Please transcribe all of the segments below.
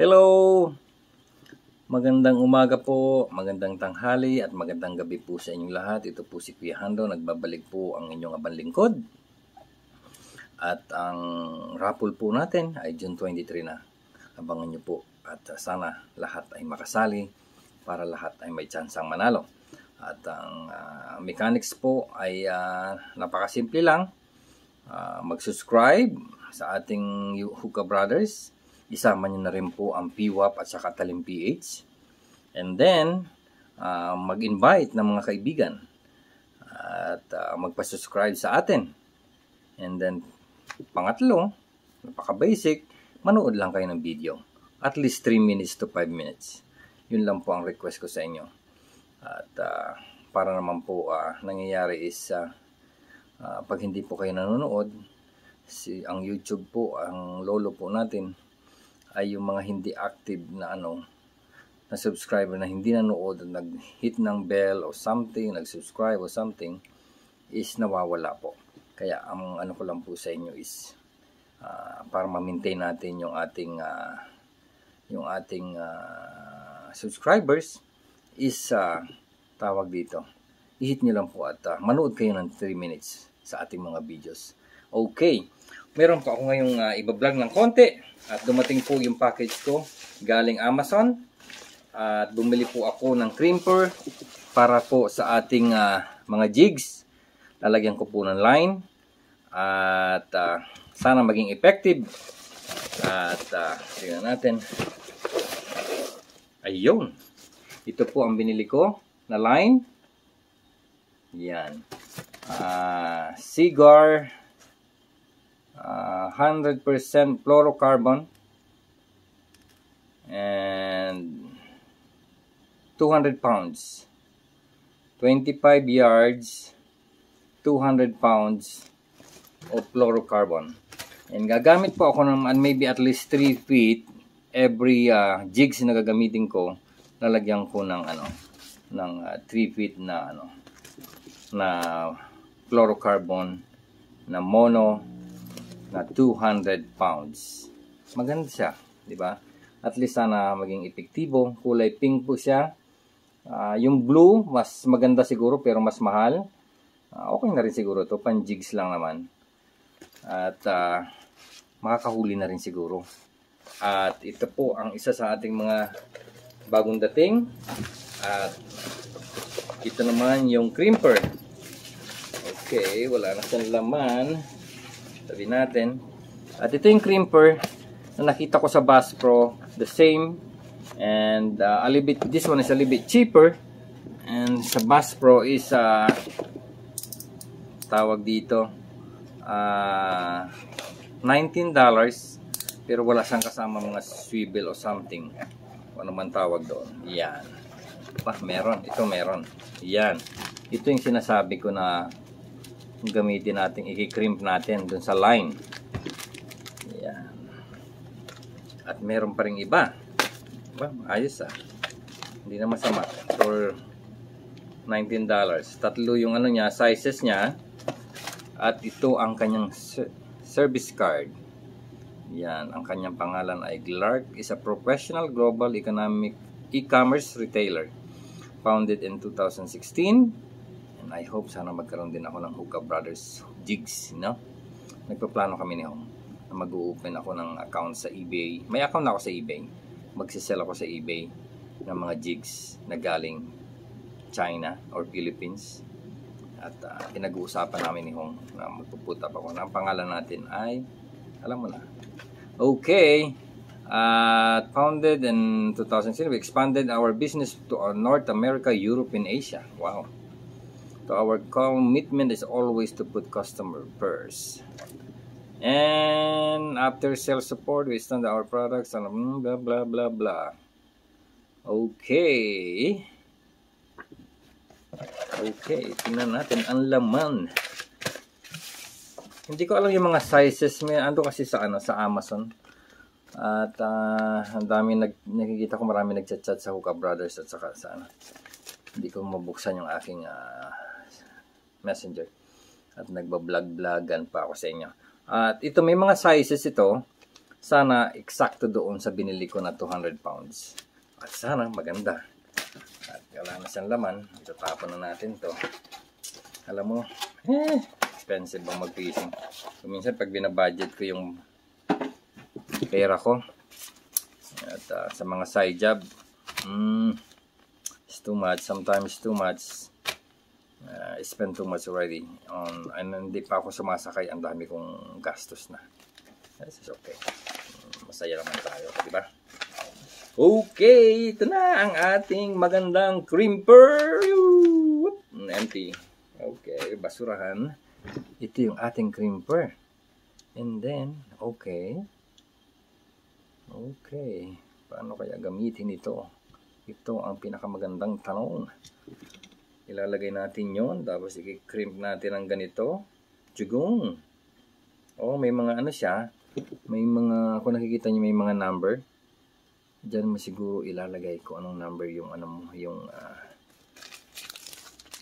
Hello! Magandang umaga po, magandang tanghali at magandang gabi po sa inyong lahat. Ito po si Kuya Hando, nagbabalik po ang inyong abang lingkod. At ang raffle po natin ay June 23 na. Abangan nyo po at sana lahat ay makasali para lahat ay may tsansang manalo. At ang uh, mechanics po ay uh, napakasimple lang. Uh, mag-subscribe sa ating Huka Brothers isama nyo na rin po ang PWAP at saka Talim PH. And then, uh, mag-invite ng mga kaibigan at uh, magpa-subscribe sa atin. And then, pangatlo, napaka-basic, manood lang kayo ng video. At least 3 minutes to 5 minutes. Yun lang po ang request ko sa inyo. At uh, para naman po uh, nangyayari is uh, uh, pag hindi po kayo nanonood, si, ang YouTube po, ang lolo po natin, ay yung mga hindi active na ano na subscriber na hindi nanood at nag-hit ng bell or something, nag-subscribe or something is nawawala po. Kaya ang ano ko lang po sa inyo is uh, para ma-maintain natin yung ating uh, yung ating uh, subscribers is uh, tawag dito. I-hit niyo lang po at uh, manood kayo ng 3 minutes sa ating mga videos. Okay. Meron pa ako ngayong uh, iba-vlog ng konti at dumating po yung package ko galing Amazon. At bumili po ako ng crimper para po sa ating uh, mga jigs. Lalagyan ko po ng line. At uh, sana maging effective. At uh, tingnan natin. Ayun. Ito po ang binili ko na line. Yan. Uh, cigar uh, 100% fluorocarbon and 200 pounds 25 yards 200 pounds of fluorocarbon and gagamit po ako ng maybe at least 3 feet every uh, jigs na gagamitin ko lalagyan ko ng ano ng uh, 3 feet na ano na fluorocarbon na mono na 200 pounds. Maganda siya, di ba? At least sana maging epektibo. Kulay pink po siya. Uh, yung blue, mas maganda siguro pero mas mahal. Uh, okay na rin siguro to Pan jigs lang naman. At uh, makakahuli na rin siguro. At ito po ang isa sa ating mga bagong dating. At ito naman yung crimper. Okay, wala na siyang laman. Tabi natin. At ito yung crimper na nakita ko sa Bass Pro. The same. And uh, a little bit, this one is a little bit cheaper. And sa Bass Pro is uh, tawag dito uh, $19 pero wala siyang kasama mga swivel o something ano man tawag doon yan pa ah, meron ito meron yan ito yung sinasabi ko na gamitin natin, i-crimp natin dun sa line. Ayan. At meron pa rin iba. Diba? Ayos ah. Hindi na masama. For $19. Tatlo yung ano niya, sizes niya. At ito ang kanyang service card. Yan, ang kanyang pangalan ay Clark is a professional global economic e-commerce retailer founded in 2016 I hope sana magkaroon din ako ng Hookah Brothers jigs, no? Nagpaplano kami ni Hong na mag-open ako ng account sa eBay. May account na ako sa eBay. Magsisell ako sa eBay ng mga jigs na galing China or Philippines. At uh, pinag-uusapan namin ni Hong na magpuput pa ako. Ang pangalan natin ay, alam mo na. Okay. Uh, founded in 2007, we expanded our business to uh, North America, Europe, and Asia. Wow. So our commitment is always to put customer first. And after sales support, we stand our products and mm, blah, blah, blah, blah. Okay. Okay, tingnan natin ang laman. Hindi ko alam yung mga sizes. May ando kasi sa ano sa Amazon. At uh, ang dami nag nakikita ko marami nagchat-chat sa Huka Brothers at saka sa ano. Hindi ko mabuksan yung aking uh, Messenger. At nagbablog-vlogan pa ako sa inyo. At ito, may mga sizes ito. Sana eksakto doon sa binili ko na 200 pounds. At sana maganda. At wala na siyang laman. Itatapon na natin to. Alam mo, eh, expensive bang mag-fishing. So, minsan pag binabudget ko yung pera ko, at uh, sa mga side job, mm, it's too much. Sometimes too much uh, spend too much already on and hindi pa ako sumasakay ang dami kong gastos na this is okay mm, masaya naman tayo di ba okay ito na ang ating magandang crimper empty okay basurahan ito yung ating crimper and then okay okay paano kaya gamitin ito ito ang pinakamagandang tanong Ilalagay natin yon Tapos i-crimp natin ng ganito. Jugong! Oh, may mga ano siya. May mga, kung nakikita niyo may mga number. Diyan mo siguro ilalagay ko anong number yung ano mo, yung uh,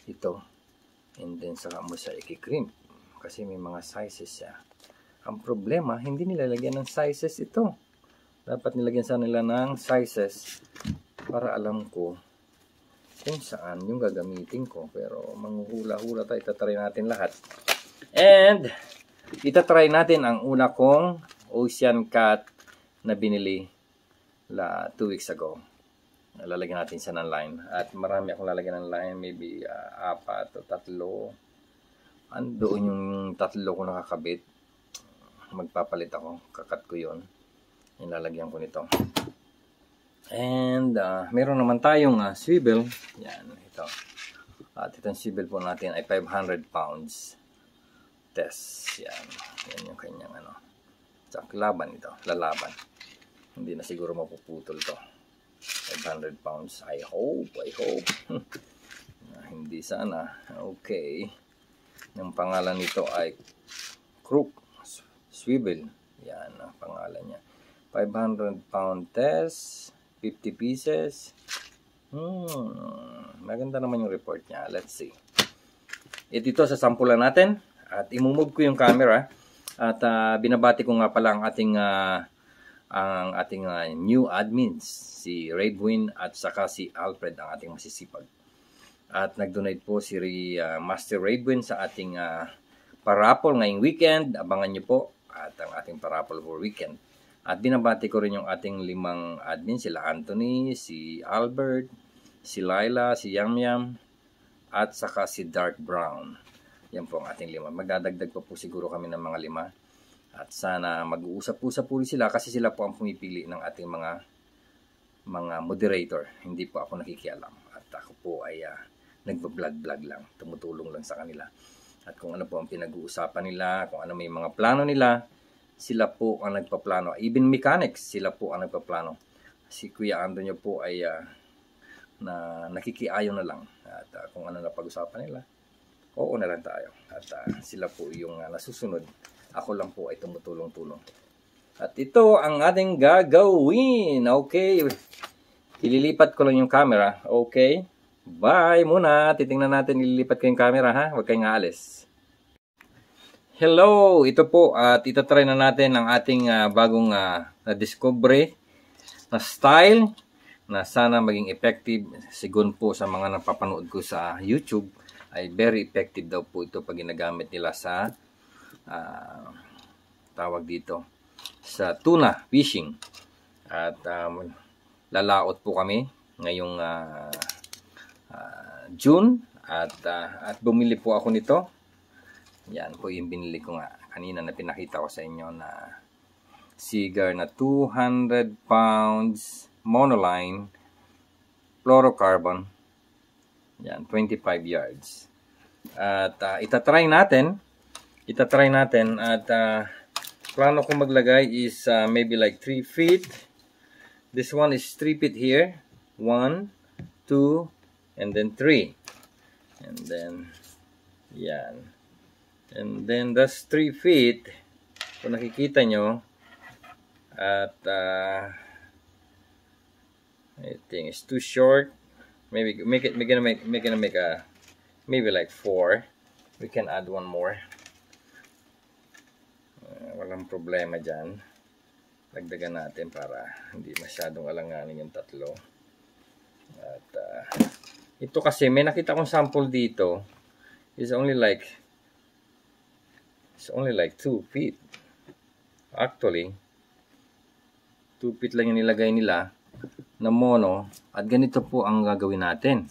ito. And then saka mo siya i-crimp. Kasi may mga sizes siya. Ang problema, hindi nilalagyan ng sizes ito. Dapat nilagyan sana nila ng sizes para alam ko kung saan yung gagamitin ko. Pero manghuhula-hula tayo, itatry natin lahat. And itatry natin ang una kong ocean cat na binili la 2 weeks ago. Lalagyan natin siya ng line. At marami akong lalagyan ng line. Maybe uh, apat o tatlo. And doon yung tatlo ko nakakabit. Magpapalit ako. Kakat ko yon lalagyan ko nito. And uh, meron naman tayong uh, swivel. Yan, ito. At itong swivel po natin ay 500 pounds. Test. Yan. Yan yung kanyang ano. Tsak, laban ito. Lalaban. Hindi na siguro mapuputol to. 500 pounds. I hope. I hope. na, ah, hindi sana. Okay. Yung pangalan nito ay Crook Swivel. Yan ang pangalan niya. 500 pound test. 50 pieces. Hmm, maganda naman yung report niya. Let's see. E dito sa sampulan natin at imumove ko yung camera at uh, binabati ko nga pala ang ating uh, ang ating uh, new admins si Raybwin at saka si Alfred ang ating masisipag. At nag-donate po si uh, Master Raybwin sa ating uh, parapol ngayong weekend. Abangan nyo po at ang ating parapol for weekend. At binabati ko rin yung ating limang admin, sila Anthony, si Albert, si Laila, si Yamyam, at saka si Dark Brown. Yan po ang ating lima. Magdadagdag pa po siguro kami ng mga lima. At sana mag-uusap-usap po sila kasi sila po ang pumipili ng ating mga mga moderator. Hindi po ako nakikialam. At ako po ay uh, ah, nagbablog-vlog lang. Tumutulong lang sa kanila. At kung ano po ang pinag-uusapan nila, kung ano may mga plano nila, sila po ang nagpaplano. Even mechanics, sila po ang nagpaplano. Si Kuya Antonio po ay uh, na nakikiayon na lang at uh, kung ano na pag-usapan nila. Oo na lang tayo. At uh, sila po yung uh, nasusunod. Ako lang po ay tumutulong-tulong. At ito ang ating gagawin. Okay. Ililipat ko lang yung camera. Okay. Bye muna. Titingnan natin ililipat ko yung camera ha. Huwag kayong aalis. Hello! Ito po at itatry na natin ang ating uh, bagong uh, ah, na-discovery na style na sana maging effective sigun po sa mga napapanood ko sa YouTube ay very effective daw po ito pag ginagamit nila sa uh, tawag dito sa tuna fishing at um, lalaot po kami ngayong uh, uh, June at, uh, at bumili po ako nito yan po yung binili ko nga kanina na pinakita ko sa inyo na cigar na 200 pounds monoline fluorocarbon. Yan, 25 yards. At uh, itatry natin. Itatry natin at uh, plano kong maglagay is uh, maybe like 3 feet. This one is 3 feet here. 1, 2, and then 3. And then, yan. And then that's 3 feet. Kung nakikita nyo. At uh, I think it's too short. Maybe make it we're gonna make we're gonna make a maybe like four. We can add one more. Uh, walang problema dyan. Lagdagan natin para hindi masyadong alanganin yung tatlo. At uh, ito kasi may nakita kong sample dito is only like It's only like 2 feet. Actually, 2 feet lang yung nilagay nila na mono. At ganito po ang gagawin natin.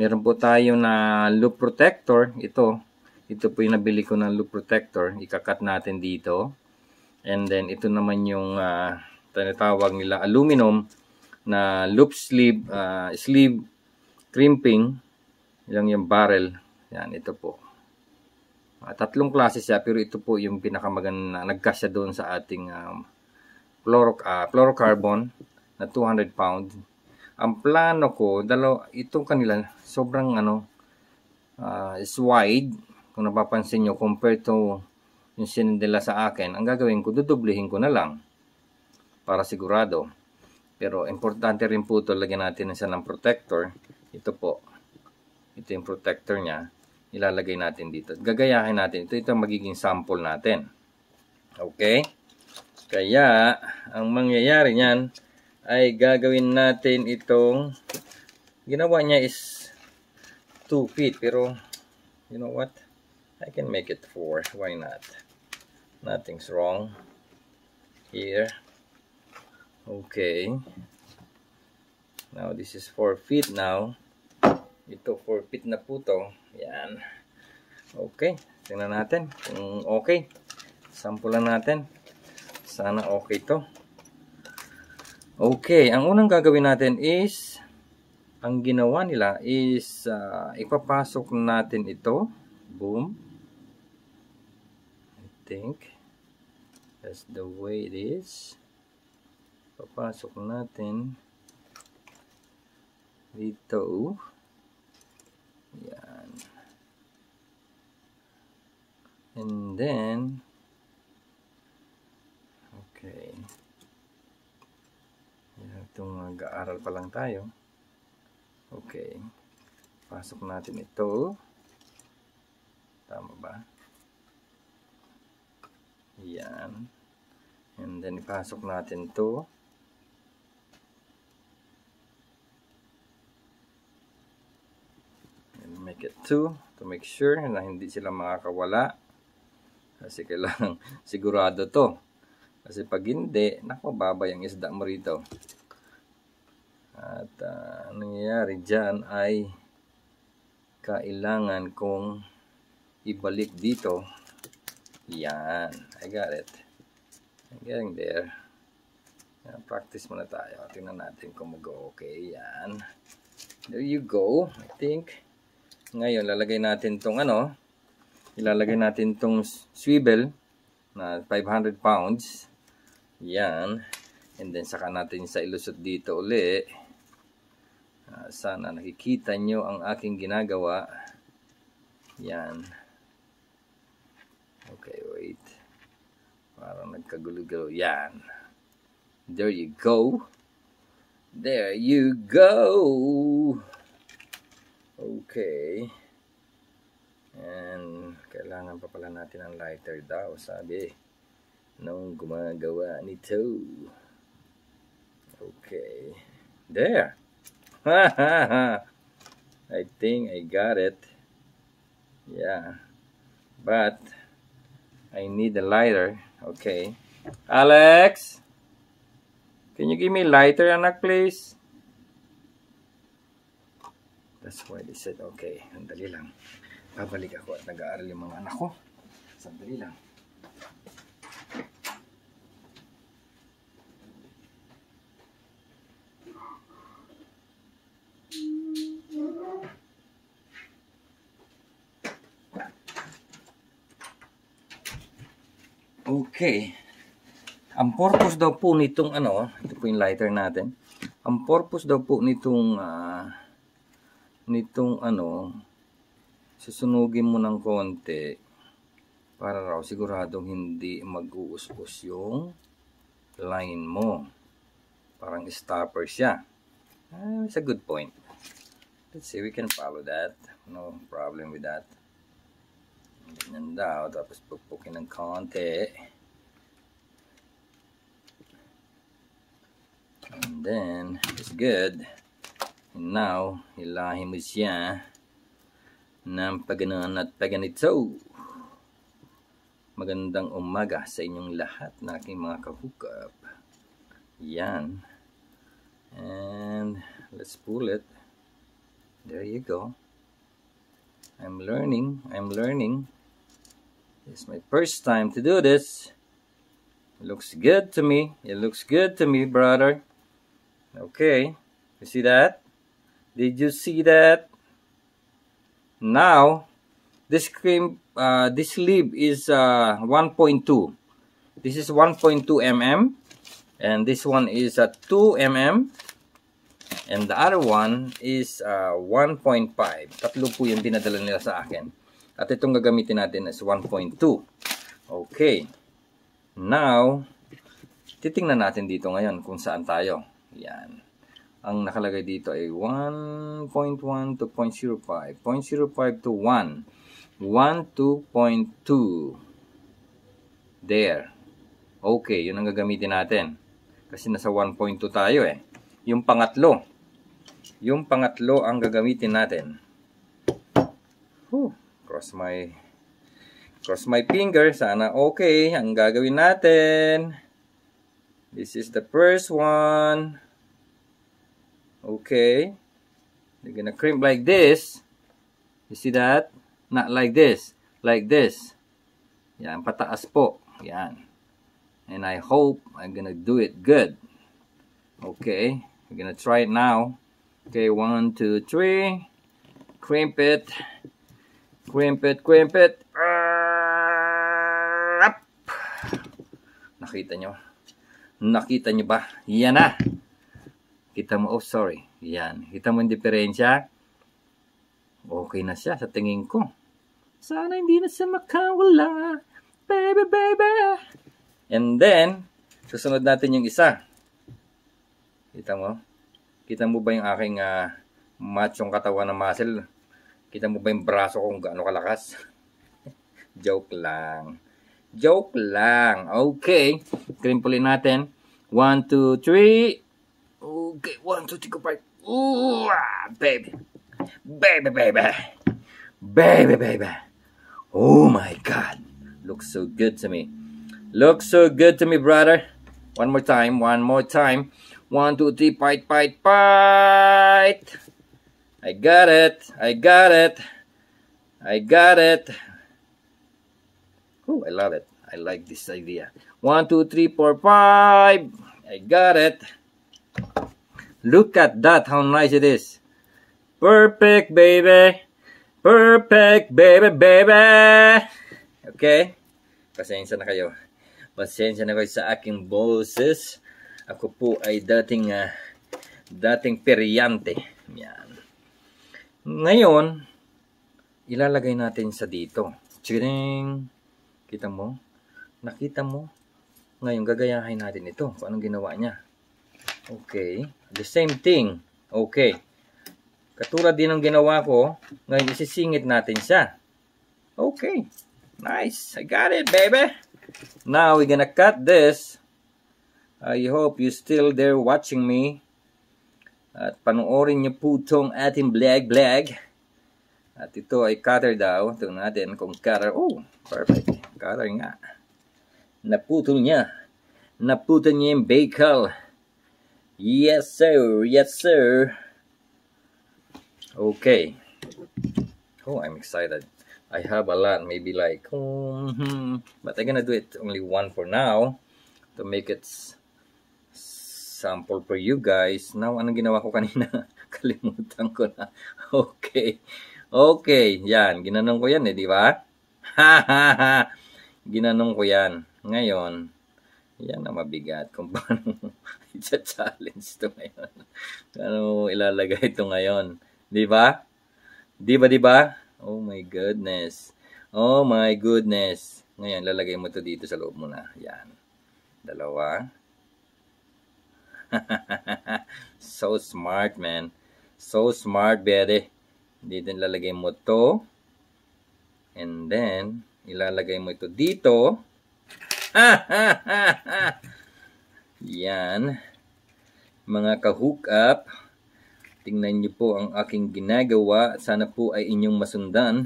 Meron po tayo na loop protector. Ito. Ito po yung nabili ko ng loop protector. Ikakat natin dito. And then ito naman yung uh, tinatawag nila aluminum na loop sleeve, uh, sleeve crimping. Ilang yung barrel. Yan, ito po. Uh, tatlong klase siya pero ito po yung pinakamaganda nagkasya doon sa ating um, fluoro, uh, ah, fluorocarbon na 200 pound. Ang plano ko, dalaw, itong kanila sobrang ano uh, is wide kung napapansin nyo compared to yung sinindila sa akin. Ang gagawin ko, dudublihin ko na lang para sigurado. Pero importante rin po ito, lagyan natin siya ng protector. Ito po. Ito yung protector niya ilalagay natin dito. Gagayahin natin ito. Ito ang magiging sample natin. Okay? Kaya, ang mangyayari niyan ay gagawin natin itong ginawa niya is 2 feet. Pero, you know what? I can make it 4. Why not? Nothing's wrong. Here. Okay. Now, this is 4 feet now. Ito, 4 feet na po to. Yan. Okay. Tingnan natin kung okay. Sampulan natin. Sana okay to. Okay. Ang unang gagawin natin is ang ginawa nila is uh, ipapasok natin ito. Boom. I think that's the way it is. Papasok natin dito. Yeah. and then okay itong mag aaral pa lang tayo okay pasok natin ito tama ba yan and then ipasok natin to and make it 2 to make sure na hindi sila makakawala kasi kailangan sigurado to. Kasi pag hindi, nakababay ang isda mo rito. At uh, nangyayari dyan ay kailangan kong ibalik dito. Yan. I got it. I'm getting there. Yan, practice muna tayo. Tingnan natin kung mag-okay. Yan. There you go. I think. Ngayon, lalagay natin tong ano ilalagay natin tong swivel na 500 pounds. Yan. And then saka natin sa ilusot dito uli. Uh, sana nakikita nyo ang aking ginagawa. Yan. Okay, wait. para nagkagulo-gulo. Yan. There you go. There you go. Okay kailangan pa pala natin ang lighter daw, sabi nung gumagawa nito. Okay. There. I think I got it. Yeah. But I need a lighter. Okay. Alex, can you give me lighter, anak, please? That's why they said okay. Andali lang. Kabalik ako at nag-aaral yung mga anak ko. Sandali lang. Okay. Ang purpose daw po nitong ano, ito po yung lighter natin. Ang purpose daw po nitong uh, nitong ano, susunugin mo ng konti para raw siguradong hindi mag uus yung line mo. Parang stopper siya. Ah, it's a good point. Let's see, we can follow that. No problem with that. Ganyan daw. Tapos pukpukin ng konti. And then, it's good. And now, hilahin mo siya ng paganoon at paganito. Magandang umaga sa inyong lahat na aking mga kahukap. Yan. And let's pull it. There you go. I'm learning. I'm learning. It's my first time to do this. It looks good to me. It looks good to me, brother. Okay. You see that? Did you see that? Now, this cream, uh, this sleeve is uh, 1.2. This is 1.2 mm, and this one is a 2 mm, and the other one is uh, 1.5. Tatlo po yung pinadala nila sa akin. At itong gagamitin natin is 1.2. Okay. Now, titingnan natin dito ngayon kung saan tayo. Yan ang nakalagay dito ay 1.1 to 0.05, 0.05 to 1, 1 to 0.2. There. Okay, yun ang gagamitin natin. Kasi nasa 1.2 tayo eh. Yung pangatlo. Yung pangatlo ang gagamitin natin. Whew, cross my cross my finger. Sana okay ang gagawin natin. This is the first one. Okay. They're gonna crimp like this. You see that? Not like this. Like this. Yan, pataas po. Yan. And I hope I'm gonna do it good. Okay. We're gonna try it now. Okay, one, two, three. Crimp it. Crimp it, crimp it. Up! Nakita nyo? Nakita nyo ba? Yan na! Kita mo, oh sorry, yan. Kita mo yung diferensya? Okay na siya sa tingin ko. Sana hindi na siya makawala, baby, baby. And then, susunod natin yung isa. Kita mo? Kita mo ba yung aking uh, machong katawan na muscle? Kita mo ba yung braso kung gaano kalakas? Joke lang. Joke lang. Okay. Crimpulin natin. 1, 2, 3. Okay, one, two, three, go break. Ooh, ah, baby. Baby, baby. Baby, baby. Oh my god. Looks so good to me. Looks so good to me, brother. One more time, one more time. One, two, three, bite, bite, bite. I got it. I got it. I got it. Oh, I love it. I like this idea. One, two, three, four, five. I got it. Look at that, how nice it is. Perfect, baby. Perfect, baby, baby. Okay? Pasensya na kayo. Pasensya na kayo sa aking boses. Ako po ay dating, uh, dating peryante. Yan. Ngayon, ilalagay natin sa dito. Chiring! Kita mo? Nakita mo? Ngayon, gagayahin natin ito. Kung anong ginawa niya. Okay. The same thing. Okay. Katulad din ng ginawa ko, ngayon isisingit natin siya. Okay. Nice. I got it, baby. Now, we're gonna cut this. I hope you still there watching me. At panoorin niyo po itong ating blag-blag. At ito ay cutter daw. Ito natin kung cutter. Oh, perfect. Cutter nga. Naputol niya. Naputol niya yung Bakel. Yes, sir. Yes, sir. Okay. Oh, I'm excited. I have a lot, maybe like, oh, hmm. but I'm gonna do it only one for now to make it sample for you guys. Now, anong ginawa ko kanina? Kalimutan ko na. Okay. Okay. Yan. Ginanong ko yan eh, di ba? Ha ha ha. Ginanong ko yan. Ngayon, yan ang mabigat kung paano sa challenge to ngayon. ano ilalagay ito ngayon? Di ba? Di ba, di ba? Oh my goodness. Oh my goodness. Ngayon, lalagay mo to dito sa loob muna. na. Yan. Dalawa. so smart, man. So smart, bede. Dito lalagay mo to. And then, ilalagay mo ito dito. Ah, ah, ah, ah. Yan. Mga ka-hook up, tingnan nyo po ang aking ginagawa. Sana po ay inyong masundan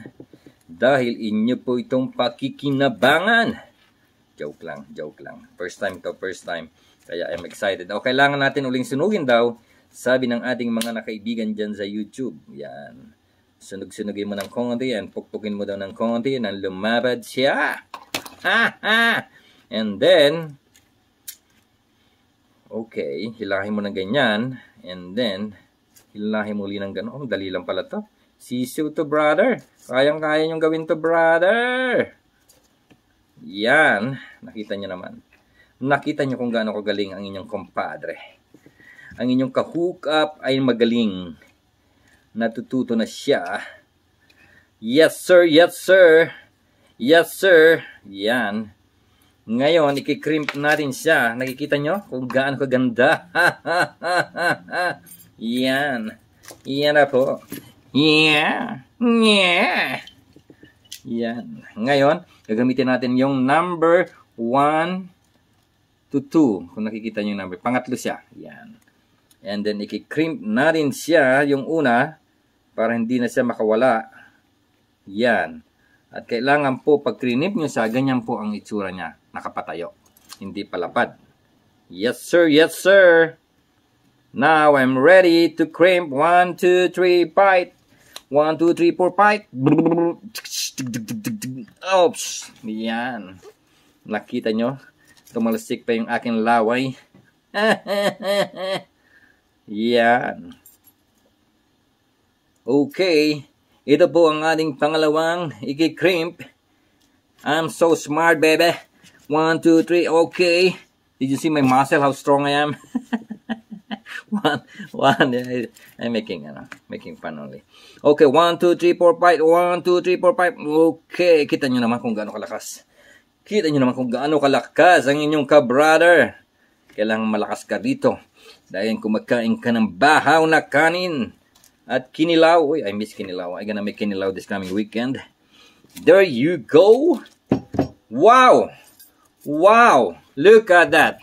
dahil inyo po itong pakikinabangan. Joke lang, joke lang. First time ko, first time. Kaya I'm excited. O, kailangan natin uling sunugin daw, sabi ng ating mga nakaibigan dyan sa YouTube. Yan. Sunog-sunogin mo ng konti, And Pukpukin mo daw ng konti, Nang Lumarad siya. Ha, ha. And then, Okay, hilahin mo ng ganyan. And then, hilahin mo ulit ng ganoon. Oh, dali lang pala to. Sisiw to, brother. Kayang-kaya nyong gawin to, brother. Yan. Nakita nyo naman. Nakita nyo kung gaano kagaling ang inyong kompadre. Ang inyong ka-hook up ay magaling. Natututo na siya. Yes, sir. Yes, sir. Yes, sir. Yan. Ngayon, ikikrimp natin siya. Nakikita nyo kung gaano kaganda. Yan. Yan na po. Yeah. Yeah. Yan. Ngayon, gagamitin natin yung number 1 to 2. Kung nakikita nyo yung number. Pangatlo siya. Yan. And then, ikikrimp natin siya yung una para hindi na siya makawala. Yan. At kailangan po, pag crimp nyo siya, ganyan po ang itsura niya nakapatayo, hindi palapad. Yes sir, yes sir! Now I'm ready to crimp. 1, 2, 3, bite! 1, 2, 3, 4, bite! Oops! Yan. Nakita nyo? Tumalasik pa yung aking laway. Yan. Okay. Ito po ang ating pangalawang ikikrimp. I'm so smart, baby. One, two, three. Okay. Did you see my muscle? How strong I am? one, one. Eh, I'm making, ano, making fun only. Okay, one, two, three, four, five. One, two, three, four, five. Okay, kita nyo naman kung gaano kalakas. Kita nyo naman kung gaano kalakas ang inyong ka-brother. Kailangan malakas ka dito. Dahil kumakain ka ng bahaw na kanin. At kinilaw. Uy, I miss kinilaw. I gonna make kinilaw this coming weekend. There you go. Wow! Wow! Look at that!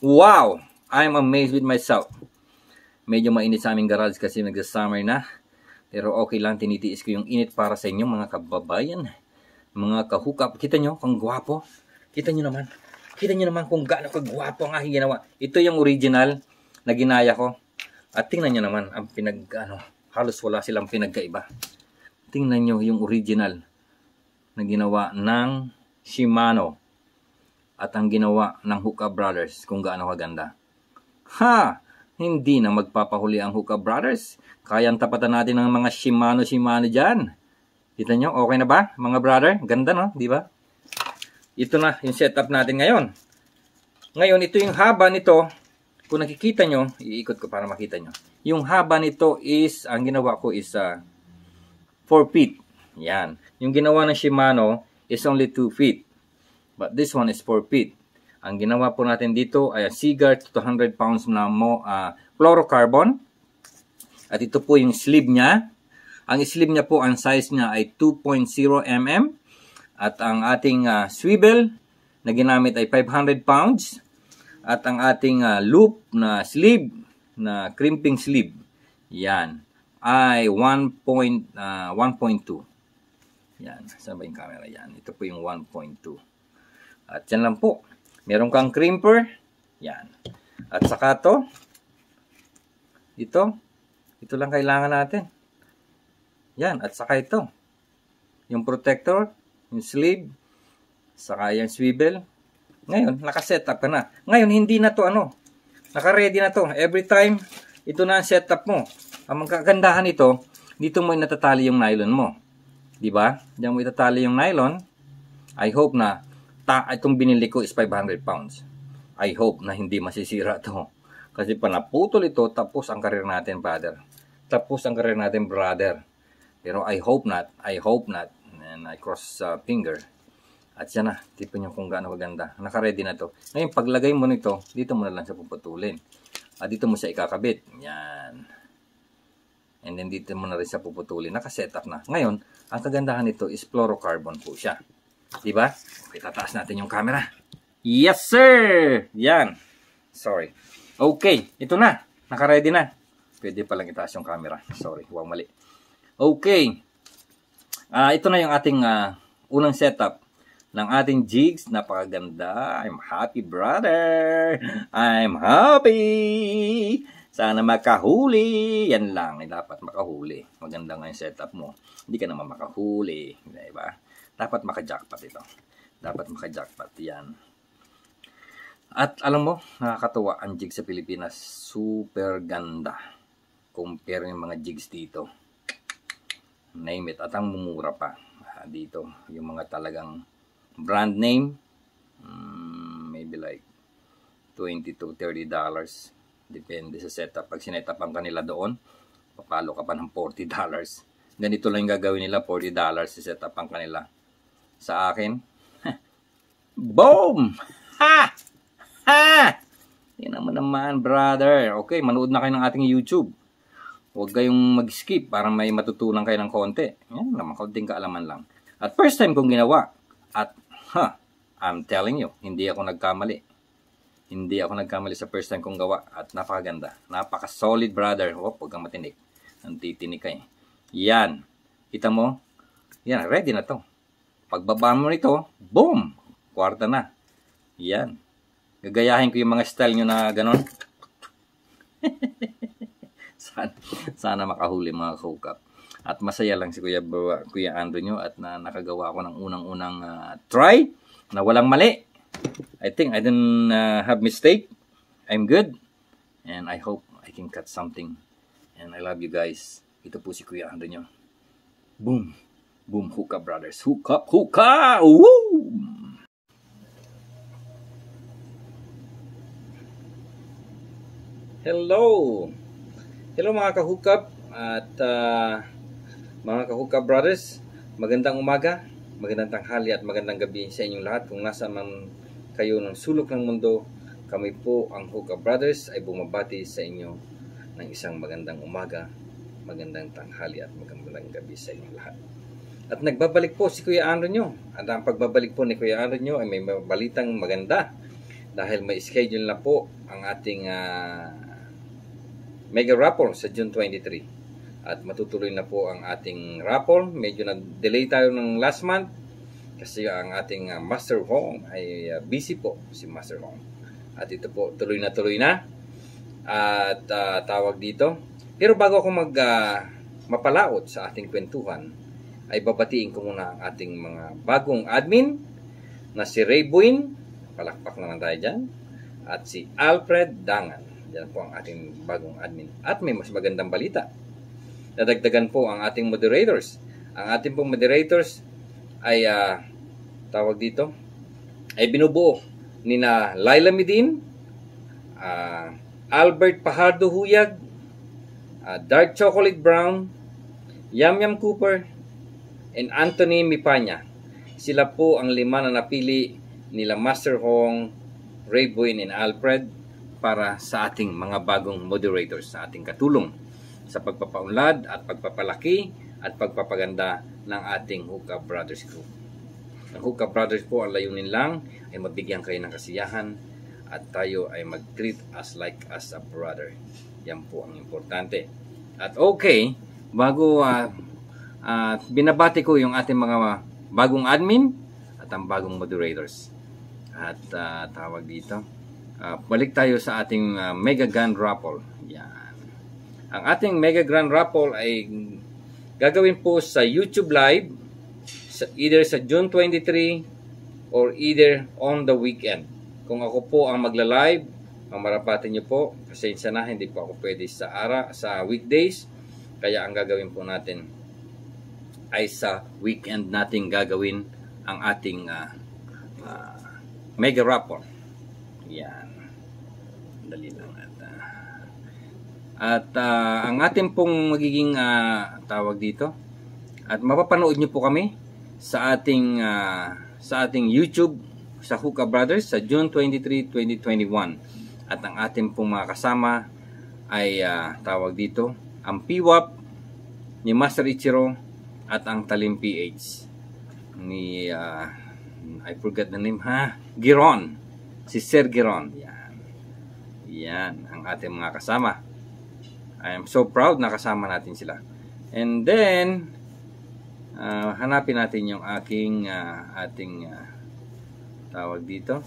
Wow! I'm amazed with myself. Medyo mainit sa aming garage kasi nagsa-summer na. Pero okay lang, tinitiis ko yung init para sa inyo mga kababayan. Mga kahukap. Kita nyo kung gwapo. Kita nyo naman. Kita nyo naman kung gaano kagwapo ang aking ginawa. Ito yung original na ginaya ko. At tingnan nyo naman ang pinag, ano, halos wala silang pinagkaiba. Tingnan nyo yung original na ginawa ng Shimano at ang ginawa ng Hookah Brothers kung gaano kaganda. Ha! Hindi na magpapahuli ang Hookah Brothers. Kayang tapatan natin ng mga Shimano-Shimano dyan. Kita nyo, okay na ba mga brother? Ganda no, di ba? Ito na yung setup natin ngayon. Ngayon, ito yung haba nito. Kung nakikita nyo, iikot ko para makita nyo. Yung haba nito is, ang ginawa ko is uh, ah, 4 feet. Yan. Yung ginawa ng Shimano is only 2 feet. But this one is 4 feet. Ang ginawa po natin dito ay cigar 200 pounds na mo, uh, ah, chlorocarbon. At ito po yung sleeve niya. Ang sleeve niya po, ang size niya ay 2.0 mm. At ang ating uh, swivel na ginamit ay 500 pounds. At ang ating uh, loop na sleeve, na crimping sleeve, yan, ay 1.2. Uh, yan, saan ba yung camera? Yan, ito po yung 1.2. At yan lang po. Meron kang crimper. Yan. At saka to. Ito. Ito lang kailangan natin. Yan. At saka ito. Yung protector. Yung sleeve. Saka yung swivel. Ngayon, nakaset up ka na. Ngayon, hindi na to ano. Nakaready na to. Every time, ito na ang setup mo. Ang magkagandahan ito, dito mo natatali yung nylon mo. 'Di ba? Diyan mo itatali yung nylon. I hope na ta itong binili ko is 500 pounds. I hope na hindi masisira to. Kasi panaputol ito, tapos ang karir natin, brother. Tapos ang karir natin, brother. Pero I hope not. I hope not. And I cross uh, finger. At yan na. Tipin nyo kung gaano kaganda. Nakaready na to. Ngayon, paglagay mo nito, dito mo na lang siya puputulin. At dito mo siya ikakabit. Yan. And then dito mo na rin siya puputulin. Nakaset up na. Ngayon, ang kagandahan nito is fluorocarbon po siya. Diba? Okay, tataas natin yung camera. Yes, sir! Yan. Sorry. Okay, ito na. Nakaready na. Pwede palang itaas yung camera. Sorry, huwag mali. Okay. Uh, ito na yung ating uh, unang setup ng ating jigs. Napakaganda. I'm happy, brother. I'm happy. Sana makahuli. Yan lang. Dapat makahuli. Maganda nga yung setup mo. Hindi ka naman makahuli. Diba? Dapat maka-jackpot ito. Dapat maka-jackpot Yan. At alam mo, nakakatuwa ang jig sa Pilipinas. Super ganda. Compare yung mga jigs dito. Name it. At ang mumura pa ah, dito. Yung mga talagang brand name. Mm, maybe like 20 to 30 dollars. Depende sa setup. Pag sinetapan ka kanila doon, papalo ka pa ng 40 dollars. Ganito lang yung gagawin nila. 40 dollars. setup ang kanila sa akin. Boom! Ha! Ha! Yan naman naman, brother. Okay, manood na kayo ng ating YouTube. Huwag kayong mag-skip para may matutunan kayo ng konti. Yan naman, kaunting kaalaman lang. At first time kong ginawa. At, ha, huh, I'm telling you, hindi ako nagkamali. Hindi ako nagkamali sa first time kong gawa. At napakaganda. Napaka-solid, brother. Huwag oh, kang matinik. Ang titinik ka eh. Yan. Kita mo? Yan, ready na to. Pagbaba mo nito, boom! Kwarta na. Yan. Gagayahin ko yung mga style nyo na ganon. sana, sana makahuli mga kukap. At masaya lang si Kuya, Kuya Andrew nyo at na, nakagawa ako ng unang-unang uh, try na walang mali. I think I didn't uh, have mistake. I'm good. And I hope I can cut something. And I love you guys. Ito po si Kuya Andrew nyo. Boom! Boom, hookah brothers. Hookah, hookah! Woo! Hello! Hello mga kahukab at uh, mga kahukab brothers. Magandang umaga, magandang tanghali at magandang gabi sa inyong lahat. Kung nasa man kayo ng sulok ng mundo, kami po ang Hookah Brothers ay bumabati sa inyo ng isang magandang umaga, magandang tanghali at magandang gabi sa inyong lahat. At nagbabalik po si Kuya Aaron nyo. At ang pagbabalik po ni Kuya Aaron nyo ay may balitang maganda dahil may schedule na po ang ating uh, mega raffle sa June 23. At matutuloy na po ang ating raffle. Medyo na-delay tayo ng last month kasi ang ating uh, Master Hong ay uh, busy po si Master Hong. At ito po tuloy na tuloy na at uh, tawag dito. Pero bago ako mag uh, mapalaot sa ating kwentuhan, ay babatiin ko muna ang ating mga bagong admin na si Ray Buin, palakpak naman tayo dyan, at si Alfred Dangan. Yan po ang ating bagong admin. At may mas magandang balita. Nadagdagan po ang ating moderators. Ang ating pong moderators ay uh, tawag dito, ay binubuo ni na Laila Medin, uh, Albert Pajardo Huyag, uh, Dark Chocolate Brown, Yam Yam Cooper, and Anthony Mipanya. Sila po ang lima na napili nila Master Hong, Ray Buin, and Alfred para sa ating mga bagong moderators sa ating katulong sa pagpapaunlad at pagpapalaki at pagpapaganda ng ating Hookah Brothers Group. Ang Hookah Brothers po ang layunin lang ay mabigyan kayo ng kasiyahan at tayo ay mag-treat as like as a brother. Yan po ang importante. At okay, bago uh, at binabati ko yung ating mga bagong admin at ang bagong moderators. At uh, tawag dito. Uh, balik tayo sa ating uh, Mega grand Raffle. Yan. Ang ating Mega grand Raffle ay gagawin po sa YouTube Live sa, either sa June 23 or either on the weekend. Kung ako po ang magla-live, ang marapatin niyo po kasi sana hindi po ako pwede sa ara sa weekdays. Kaya ang gagawin po natin ay sa weekend nating gagawin ang ating uh, uh, mega wrapper. Yan. Dali lang at uh, at uh, ang ating pong magiging uh, tawag dito at mapapanood niyo po kami sa ating uh, sa ating YouTube sa Hookah Brothers sa June 23, 2021. At ang ating pong mga kasama ay uh, tawag dito ang PWAP ni Master Ichiro at ang Talim PH ni uh, I forgot the name ha Giron si Sir Giron yan yan ang ating mga kasama I am so proud na kasama natin sila and then uh, hanapin natin yung aking uh, ating uh, tawag dito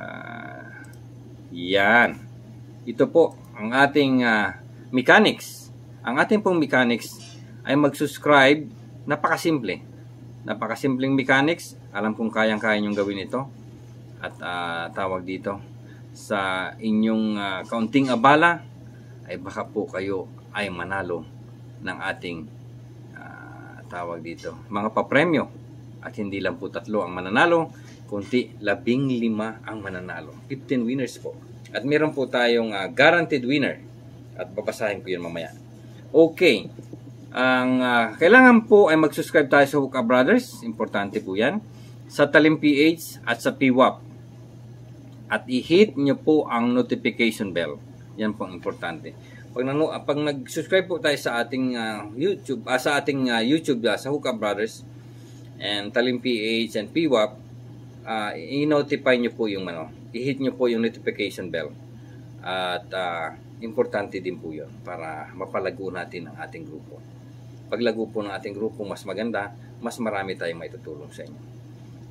uh, yan ito po ang ating uh, mechanics ang ating pong mechanics ay mag-subscribe. Napakasimple. Napakasimpleng mechanics. Alam kong kayang-kaya nyong gawin ito. At uh, tawag dito sa inyong uh, kaunting abala ay baka po kayo ay manalo ng ating uh, tawag dito mga papremyo at hindi lang po tatlo ang mananalo kundi labing lima ang mananalo 15 winners po at meron po tayong uh, guaranteed winner at babasahin ko yun mamaya Okay. Ang uh, kailangan po ay mag-subscribe tayo sa Hookah Brothers. Importante po 'yan. Sa Talim PH at sa PWAP. At i-hit niyo po ang notification bell. Yan po ang importante. Pag, nanu ah, pag mag subscribe po tayo sa ating uh, YouTube, uh, sa ating uh, YouTube uh, sa Hookah Brothers and Talim PH and PWAP, uh, i-notify niyo po yung ano, i-hit niyo po yung notification bell. At uh, importante din po yun para mapalago natin ang ating grupo. Paglago po ng ating grupo mas maganda, mas marami tayong maitutulong sa inyo.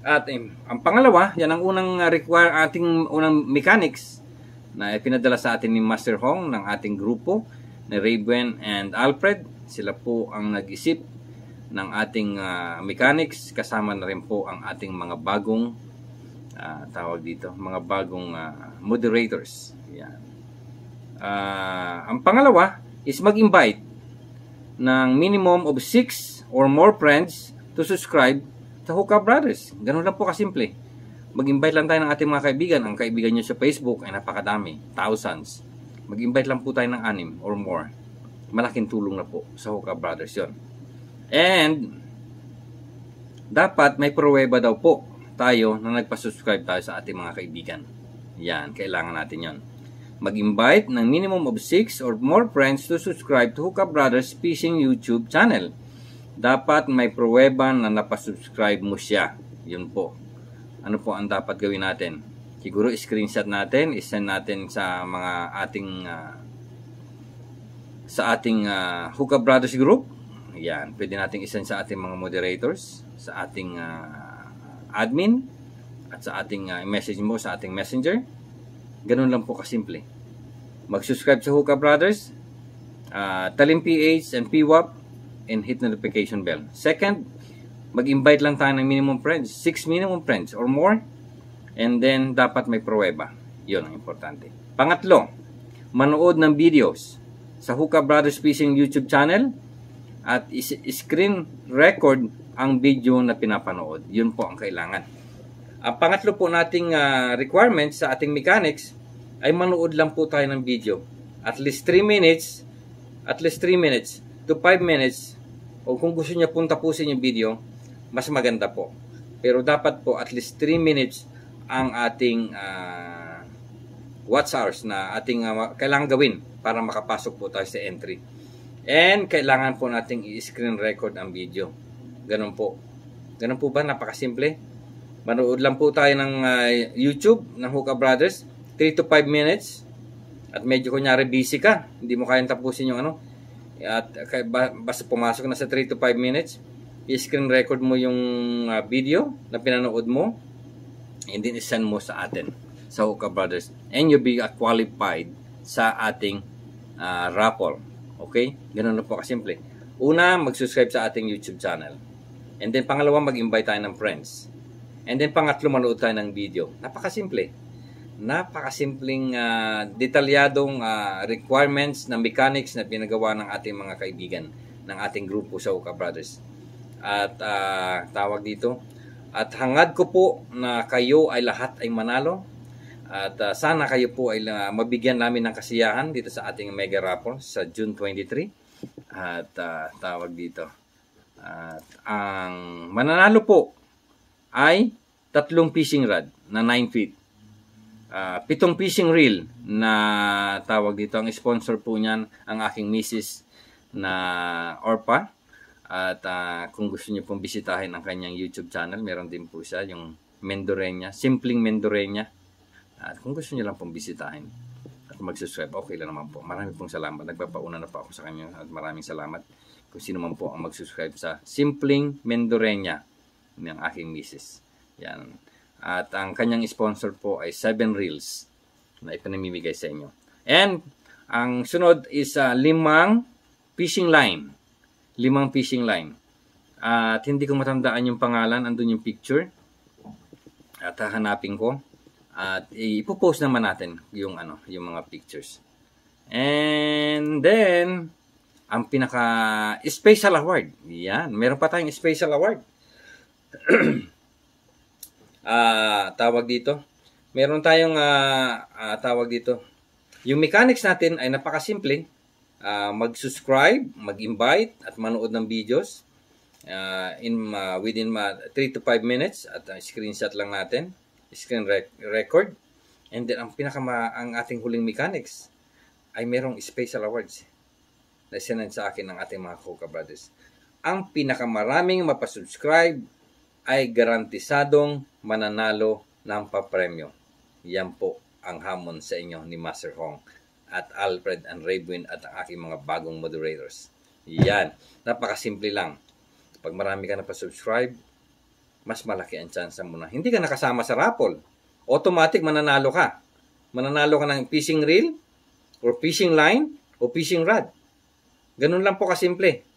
At um, ang pangalawa, yan ang unang ah, require ating unang mechanics na pinadala sa atin ni Master Hong ng ating grupo ni Raven and Alfred. Sila po ang nag-isip ng ating uh, mechanics kasama na rin po ang ating mga bagong uh, tawag dito, mga bagong uh, moderators. Yan Uh, ang pangalawa is mag-invite ng minimum of 6 or more friends to subscribe to Hookah Brothers. Ganun lang po kasimple. Mag-invite lang tayo ng ating mga kaibigan. Ang kaibigan nyo sa Facebook ay napakadami. Thousands. Mag-invite lang po tayo ng anim or more. Malaking tulong na po sa Hookah Brothers yon. And dapat may pruweba daw po tayo na nagpa-subscribe tayo sa ating mga kaibigan. Yan, kailangan natin yon mag-invite ng minimum of 6 or more friends to subscribe to Hookah Brothers Fishing YouTube channel. Dapat may pruweba na napasubscribe mo siya. Yun po. Ano po ang dapat gawin natin? Siguro screenshot natin, isend natin sa mga ating uh, sa ating uh, Hookah Brothers group. Yan, pwede nating isend sa ating mga moderators, sa ating uh, admin at sa ating uh, message mo sa ating messenger Ganun lang po kasimple. Mag-subscribe sa Hookah Brothers, uh, Talim PH and PWAP, and hit notification bell. Second, mag-invite lang tayo ng minimum friends, 6 minimum friends or more, and then dapat may pruweba. Yun ang importante. Pangatlo, manood ng videos sa Hookah Brothers Fishing YouTube channel at is screen record ang video na pinapanood. Yun po ang kailangan. Ang pangatlo po nating uh, requirements sa ating mechanics ay manood lang po tayo ng video. At least 3 minutes, at least 3 minutes to 5 minutes o kung gusto niya pong tapusin yung video, mas maganda po. Pero dapat po at least 3 minutes ang ating uh, watch hours na ating uh, kailangan gawin para makapasok po tayo sa entry. And kailangan po nating i-screen record ang video. Ganun po. Ganun po ba? Napakasimple. Manood lang po tayo ng uh, YouTube ng Hookah Brothers. 3 to 5 minutes. At medyo kunyari busy ka. Hindi mo kayang tapusin yung ano. At kaya, basta pumasok na sa 3 to 5 minutes. I-screen record mo yung uh, video na pinanood mo. And then isend mo sa atin. Sa Hookah Brothers. And you'll be uh, qualified sa ating uh, raffle. Okay? Ganun na po kasimple. Una, mag-subscribe sa ating YouTube channel. And then pangalawa, mag-invite tayo ng friends. And then pangatlo, manood tayo ng video. Napakasimple. Napakasimpleng uh, detalyadong uh, requirements na mechanics na pinagawa ng ating mga kaibigan, ng ating grupo sa Uka Brothers. At uh, tawag dito, at hangad ko po na kayo ay lahat ay manalo. At uh, sana kayo po ay uh, mabigyan namin ng kasiyahan dito sa ating mega raffle sa June 23. At uh, tawag dito. At ang mananalo po ay tatlong fishing rod na 9 feet, uh, pitong fishing reel na tawag dito. Ang sponsor po niyan ang aking misis na Orpa. At uh, kung gusto niyo pong bisitahin ang kanyang YouTube channel, meron din po siya, yung Mendoreña, Simpleng Mendoreña. At kung gusto niyo lang pong bisitahin at mag-subscribe, okay lang naman po. Maraming pong salamat. Nagpapauna na po ako sa kanya at maraming salamat kung sino man po ang mag-subscribe sa Simpleng Mendoreña ng aking misis. Yan. At ang kanyang sponsor po ay 7 Reels na ipinamimigay sa inyo. And ang sunod is uh, limang fishing line. Limang fishing line. Uh, at hindi ko matandaan yung pangalan, andun yung picture. At hahanapin ko. At ipopost naman natin yung ano, yung mga pictures. And then ang pinaka special award. Yan, meron pa tayong special award. uh, tawag dito. Meron tayong uh, uh, tawag dito. Yung mechanics natin ay napakasimple. Uh, mag-subscribe, mag-invite at manood ng videos uh, in uh, within 3 uh, to 5 minutes at uh, screenshot lang natin, screen rec record. And then ang pinaka ang ating huling mechanics ay merong special awards na sinan sa akin ng ating mga Coca Brothers. Ang pinakamaraming mapasubscribe ay garantisadong mananalo ng papremyo. Yan po ang hamon sa inyo ni Master Hong at Alfred and Raywin at ang aking mga bagong moderators. Yan. Napakasimple lang. Pag marami ka na pa-subscribe, mas malaki ang chance mo na hindi ka nakasama sa raffle. Automatic mananalo ka. Mananalo ka ng fishing reel or fishing line o fishing rod. Ganun lang po kasimple.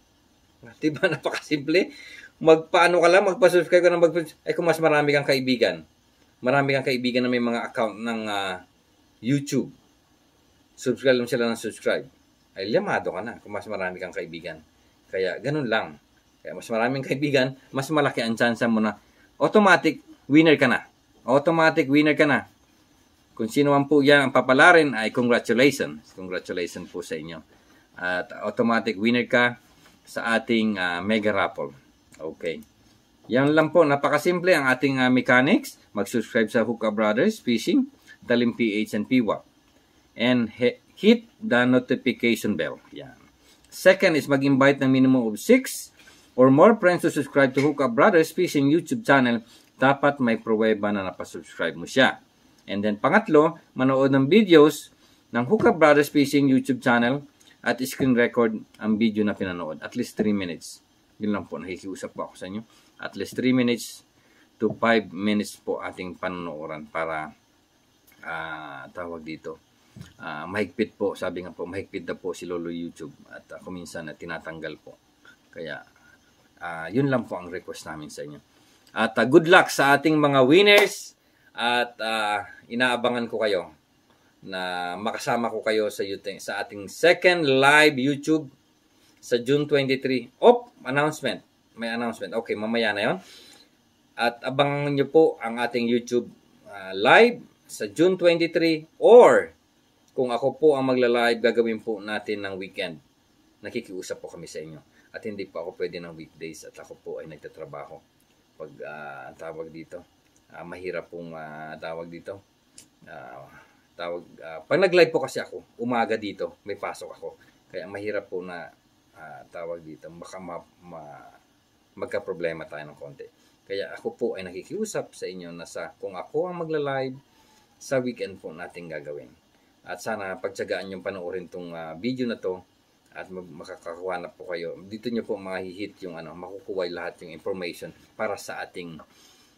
Diba? Napakasimple magpaano ka lang, magpa-subscribe ka lang, mag ay eh, kung mas marami kang kaibigan. Marami kang kaibigan na may mga account ng uh, YouTube. Subscribe lang sila ng subscribe. Ay lamado ka na kung mas marami kang kaibigan. Kaya ganun lang. Kaya mas maraming kaibigan, mas malaki ang chance mo na automatic winner ka na. Automatic winner ka na. Kung sino man po yan ang papalarin, ay congratulations. Congratulations po sa inyo. At automatic winner ka sa ating uh, mega raffle. Okay. Yan lang po, napakasimple ang ating uh, mechanics. Mag-subscribe sa Hookah Brothers Fishing, Talim PH and PWA. And hit the notification bell. Yan. Second is mag-invite ng minimum of 6 or more friends to subscribe to Hookah Brothers Fishing YouTube channel. Dapat may pruweba na napasubscribe mo siya. And then pangatlo, manood ng videos ng Hookah Brothers Fishing YouTube channel at screen record ang video na pinanood. At least 3 minutes. Yun lang po, nakikiusap po ako sa inyo. At least 3 minutes to 5 minutes po ating panunuoran para uh, tawag dito. Uh, mahigpit po, sabi nga po, mahigpit na po si Lolo YouTube at uh, kuminsan na uh, tinatanggal po. Kaya, uh, yun lang po ang request namin sa inyo. At uh, good luck sa ating mga winners at uh, inaabangan ko kayo na makasama ko kayo sa, sa ating second live YouTube sa June 23. Op, announcement. May announcement. Okay, mamaya na yon. At abangan nyo po ang ating YouTube uh, live sa June 23 or kung ako po ang magla-live, gagawin po natin ng weekend. Nakikiusap po kami sa inyo. At hindi po ako pwede ng weekdays at ako po ay nagtatrabaho. Pag uh, tawag dito, uh, mahirap pong uh, tawag dito. Uh, tawag, uh, pag nag-live po kasi ako, umaga dito, may pasok ako. Kaya mahirap po na uh, tawag dito, baka ma, ma, magka-problema tayo ng konti. Kaya ako po ay nakikiusap sa inyo na sa kung ako ang magla-live, sa weekend po natin gagawin. At sana pagtsagaan yung panoorin tong uh, video na to at makakakuha na po kayo. Dito nyo po mahihit yung ano, makukuha lahat yung information para sa ating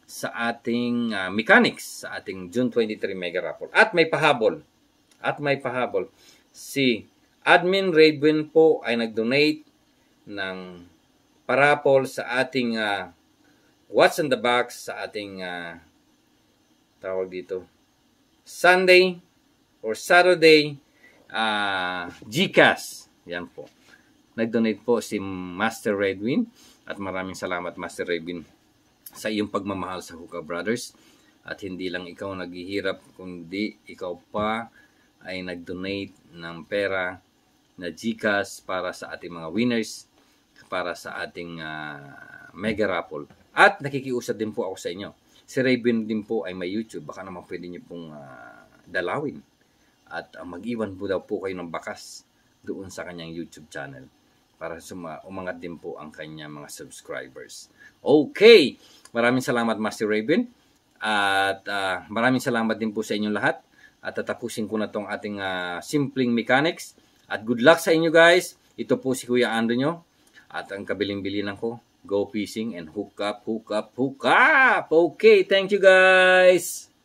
sa ating uh, mechanics, sa ating June 23 mega raffle. At may pahabol. At may pahabol si Admin Raven po ay nag-donate ng parapol sa ating uh, What's in the Box, sa ating uh, tawag dito, Sunday or Saturday uh, ah, GCAS. Yan po. Nag-donate po si Master Redwin at maraming salamat Master Redwin sa iyong pagmamahal sa Hookah Brothers at hindi lang ikaw naghihirap kundi ikaw pa ay nag-donate ng pera na Gcash para sa ating mga winners, para sa ating uh, mega raffle. At nakikiusap din po ako sa inyo. Si Raven din po ay may YouTube. Baka naman pwede niyo pong uh, dalawin. At uh, mag-iwan po daw po kayo ng bakas doon sa kanyang YouTube channel para suma umangat din po ang kanyang mga subscribers. Okay! Maraming salamat Master Raven at uh, maraming salamat din po sa inyong lahat at tatapusin ko na tong ating uh, simpleng mechanics at good luck sa inyo guys. Ito po si Kuya Ando nyo. At ang kabiling-bilinan ko, go fishing and hook up, hook up, hook up. Okay, thank you guys.